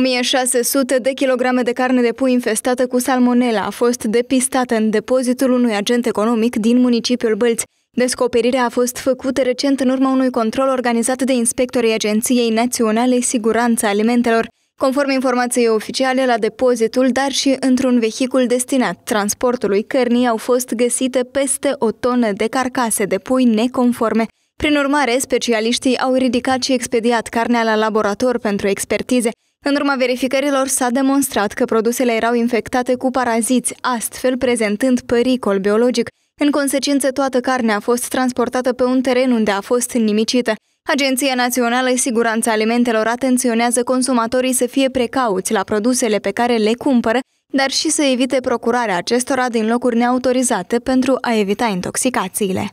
1600 de kilograme de carne de pui infestată cu salmonela a fost depistată în depozitul unui agent economic din municipiul Bălți. Descoperirea a fost făcută recent în urma unui control organizat de inspectorii Agenției Naționale Siguranța Alimentelor. Conform informației oficiale, la depozitul, dar și într-un vehicul destinat transportului cărnii au fost găsite peste o tonă de carcase de pui neconforme. Prin urmare, specialiștii au ridicat și expediat carnea la laborator pentru expertize. În urma verificărilor s-a demonstrat că produsele erau infectate cu paraziți, astfel prezentând pericol biologic. În consecință, toată carnea a fost transportată pe un teren unde a fost nimicită. Agenția Națională Siguranța Alimentelor atenționează consumatorii să fie precauți la produsele pe care le cumpără, dar și să evite procurarea acestora din locuri neautorizate pentru a evita intoxicațiile.